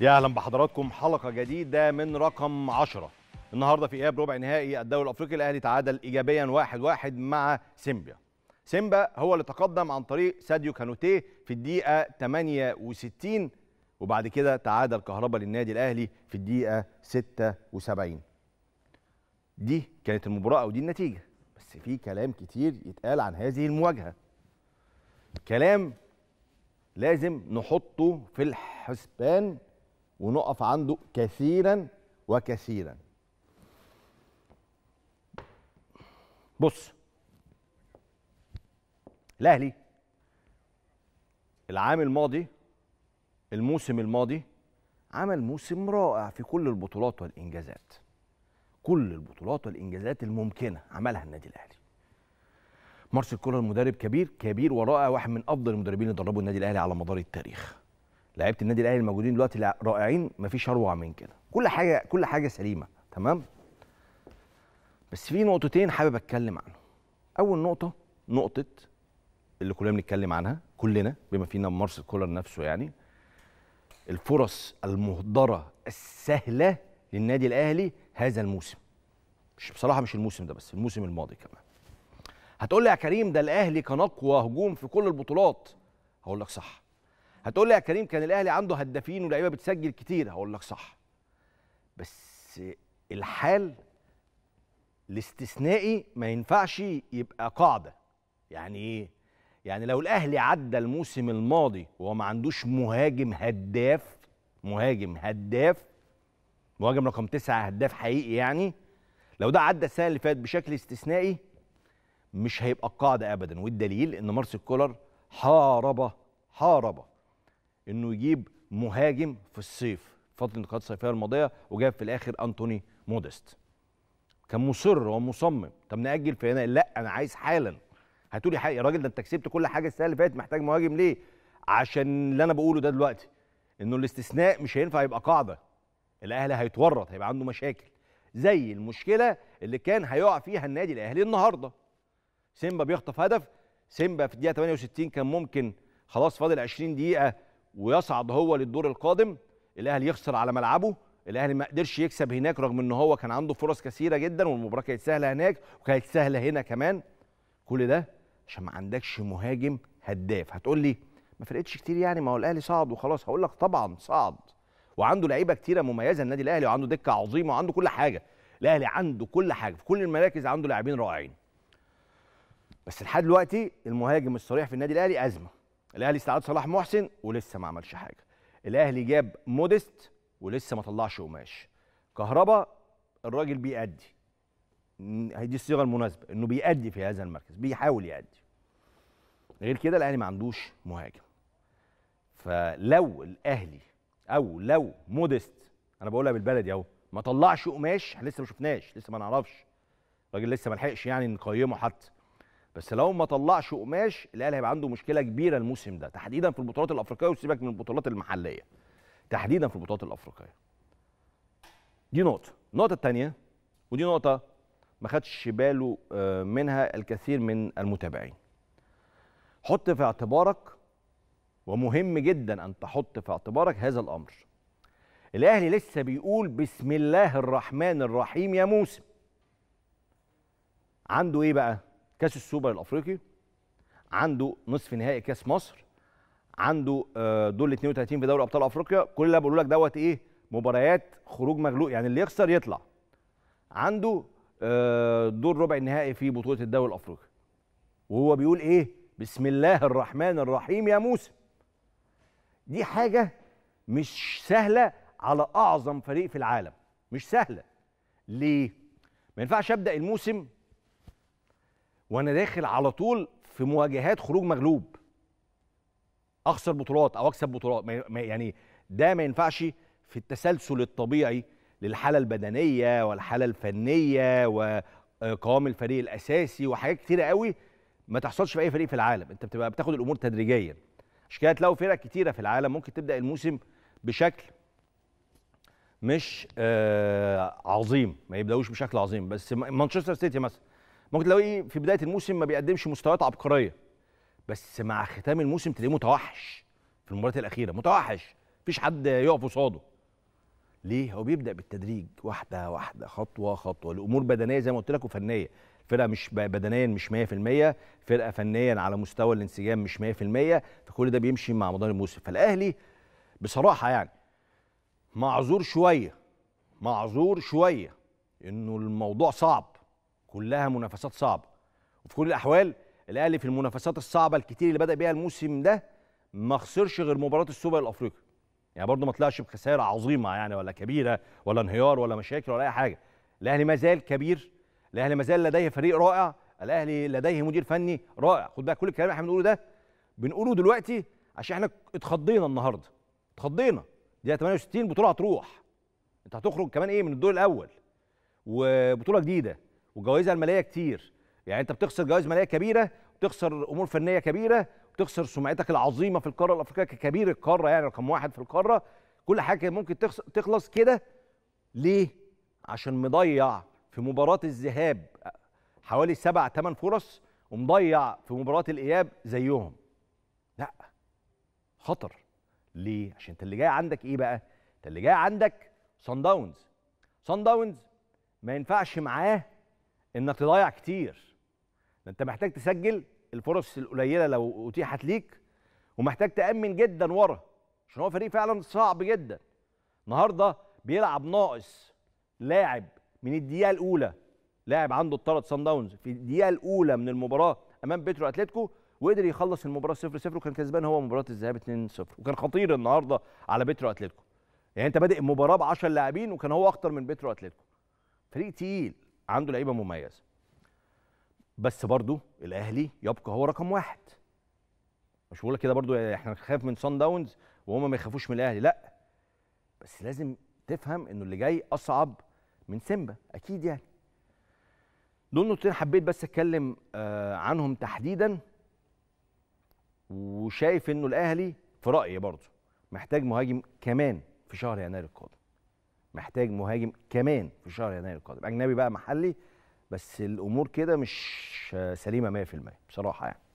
يا اهلا بحضراتكم حلقه جديده من رقم 10 النهارده في اياب ربع نهائي الدوري الافريقي الاهلي تعادل ايجابيا 1-1 واحد واحد مع سيمبيا سيمبا هو اللي تقدم عن طريق ساديو كانوتيه في الدقيقه 68 وبعد كده تعادل كهربا للنادي الاهلي في الدقيقه 76 دي كانت المباراه او دي النتيجه بس في كلام كتير يتقال عن هذه المواجهه كلام لازم نحطه في الحسبان ونقف عنده كثيرا وكثيرا بص الاهلي العام الماضي الموسم الماضي عمل موسم رائع في كل البطولات والانجازات كل البطولات والانجازات الممكنه عملها النادي الاهلي مارسيل كولر مدرب كبير كبير ورائع واحد من افضل المدربين اللي دربوا النادي الاهلي على مدار التاريخ لعيبه النادي الاهلي الموجودين دلوقتي رائعين مفيش اروع من كده كل حاجه كل حاجه سليمه تمام بس في نقطتين حابب اتكلم عنهم اول نقطه نقطه اللي كلنا بنتكلم عنها كلنا بما فينا مارس كولر نفسه يعني الفرص المهدره السهله للنادي الاهلي هذا الموسم مش بصراحه مش الموسم ده بس الموسم الماضي كمان هتقول لي يا كريم ده الاهلي كان اقوى هجوم في كل البطولات هقول لك صح هتقول لي يا كريم كان الاهلي عنده هدافين ولاعيبه بتسجل كتير هقول لك صح بس الحال الاستثنائي ما ينفعش يبقى قاعده يعني ايه يعني لو الاهلي عدى الموسم الماضي وهو ما عندوش مهاجم هداف مهاجم هداف مهاجم رقم تسعة هداف حقيقي يعني لو ده عدى السنه اللي فاتت بشكل استثنائي مش هيبقى قاعده ابدا والدليل ان مارسيل كولر حارب حارب انه يجيب مهاجم في الصيف فتره الانتقالات الصيفيه الماضيه وجاب في الاخر انتوني مودست كان مصر ومصمم طب ناجل في هنا لا انا عايز حالا هتقولي حقيقي يا راجل ده انت كسبت كل حاجه السنه اللي فاتت محتاج مهاجم ليه عشان اللي انا بقوله ده دلوقتي انه الاستثناء مش هينفع يبقى قاعده الاهلي هيتورط هيبقى عنده مشاكل زي المشكله اللي كان هيقع فيها النادي الاهلي النهارده سيمبا بيخطف هدف سيمبا في الدقيقه 68 كان ممكن خلاص فاضل 20 دقيقه ويصعد هو للدور القادم الاهلي يخسر على ملعبه الاهلي ما قدرش يكسب هناك رغم ان هو كان عنده فرص كثيره جدا والمباراه كانت سهله هناك وكانت سهله هنا كمان كل ده عشان ما عندكش مهاجم هداف هتقول لي ما فرقتش كتير يعني ما هو الاهلي صعد وخلاص هقول لك طبعا صعد وعنده لعيبه كتيره مميزه النادي الاهلي وعنده دكه عظيمه وعنده كل حاجه الاهلي عنده كل حاجه في كل المراكز عنده لاعبين رائعين بس لحد دلوقتي المهاجم الصريح في النادي الاهلي ازمه الاهلي استعاد صلاح محسن ولسه ما عملش حاجه الاهلي جاب موديست ولسه ما طلعش قماش كهربا الراجل بيأدي هي دي الصيغه المناسبه انه بيأدي في هذا المركز بيحاول يأدي غير كده الاهلي ما عندوش مهاجم فلو الاهلي او لو موديست انا بقولها بالبلدي اهو ما طلعش قماش احنا لسه ما شفناش لسه ما نعرفش الراجل لسه ما لحقش يعني نقيمه حتى بس لو ما طلعش قماش الاهلي هيبقى عنده مشكله كبيره الموسم ده تحديدا في البطولات الافريقيه وسيبك من البطولات المحليه تحديدا في البطولات الافريقيه دي نقطه النقطه الثانيه ودي نقطه ما خدش باله آه، منها الكثير من المتابعين حط في اعتبارك ومهم جدا ان تحط في اعتبارك هذا الامر الاهلي لسه بيقول بسم الله الرحمن الرحيم يا موسى عنده ايه بقى كاس السوبر الافريقي عنده نصف نهائي كاس مصر عنده آه، دور ال 32 في دوري ابطال افريقيا كل اللي بقوله لك دوت ايه مباريات خروج مغلوب يعني اللي يخسر يطلع عنده آه، دور ربع النهائي في بطوله الدوري الافريقي وهو بيقول ايه بسم الله الرحمن الرحيم يا موسى دي حاجه مش سهله على اعظم فريق في العالم مش سهله ليه ما ينفعش ابدا الموسم وانا داخل على طول في مواجهات خروج مغلوب اخسر بطولات او اكسب بطولات يعني ده ما ينفعش في التسلسل الطبيعي للحاله البدنيه والحاله الفنيه وقوام الفريق الاساسي وحاجات كتيره قوي ما تحصلش في اي فريق في العالم انت بتبقى بتاخد الامور تدريجيا عشان كده تلاقوا فرق كتيره في العالم ممكن تبدا الموسم بشكل مش آه عظيم ما يبداوش بشكل عظيم بس مانشستر سيتي مثلا ممكن تلاقيه في بدايه الموسم ما بيقدمش مستويات عبقريه بس مع ختام الموسم تلاقيه متوحش في المباريات الاخيره متوحش مفيش حد يقف قصاده ليه هو بيبدا بالتدريج واحده واحده خطوه خطوه الامور بدنيه زي ما قلت لك وفنيه فرقه مش بدنيا مش 100% فرقه فنيا على مستوى الانسجام مش 100% فكل ده بيمشي مع مدار الموسم فالاهلي بصراحه يعني معذور شويه معذور شويه انه الموضوع صعب كلها منافسات صعبه وفي كل الاحوال الاهلي في المنافسات الصعبه الكتير اللي بدا بيها الموسم ده ما خسرش غير مباراه السوبر الافريقي يعني برضه ما طلعش بخسائر عظيمه يعني ولا كبيره ولا انهيار ولا مشاكل ولا اي حاجه الاهلي ما زال كبير الاهلي ما زال لديه فريق رائع الاهلي لديه مدير فني رائع خد بالك كل الكلام اللي احنا بنقوله ده بنقوله دلوقتي عشان احنا اتخضينا النهارده اتخضينا دي 68 بطوله هتروح انت هتخرج كمان ايه من الدور الاول وبطوله جديده وجوائزها الماليه كتير يعني انت بتخسر جوائز ماليه كبيره بتخسر امور فنيه كبيره بتخسر سمعتك العظيمه في القاره الافريقيه ككبير القاره يعني رقم واحد في القاره كل حاجه ممكن تخلص كده ليه عشان مضيع في مباراه الذهاب حوالي سبع ثمان فرص ومضيع في مباراه الاياب زيهم لا خطر ليه عشان انت اللي جاي عندك ايه بقى انت اللي جاي عندك صن داونز صن داونز ما ينفعش معاه انك تضيع كتير ده انت محتاج تسجل الفرص القليله لو اتيحت ليك ومحتاج تامن جدا ورا عشان هو فريق فعلا صعب جدا النهارده بيلعب ناقص لاعب من الدقيقه الاولى لاعب عنده الطرد سان داونز في الدقيقه الاولى من المباراه امام بيترو اتلتيكو وقدر يخلص المباراه 0 0 وكان كسبان هو مباراه الذهاب 2 0 وكان خطير النهارده على بيترو اتلتيكو يعني انت بادئ المباراه ب 10 لاعبين وكان هو اخطر من بيترو اتلتيكو فريق تقيل عنده لعيبه مميزه بس برضو الاهلي يبقى هو رقم واحد مش بقول كده برضو احنا نخاف من صن داونز وهما ما يخافوش من الاهلي لا بس لازم تفهم انه اللي جاي اصعب من سيمبا اكيد يعني دول نقطتين حبيت بس اتكلم آه، عنهم تحديدا وشايف انه الاهلي في رايي برضو محتاج مهاجم كمان في شهر يناير القادم محتاج مهاجم كمان في شهر يناير القادم اجنبي بقى محلي بس الامور كده مش سليمه 100% بصراحه يعني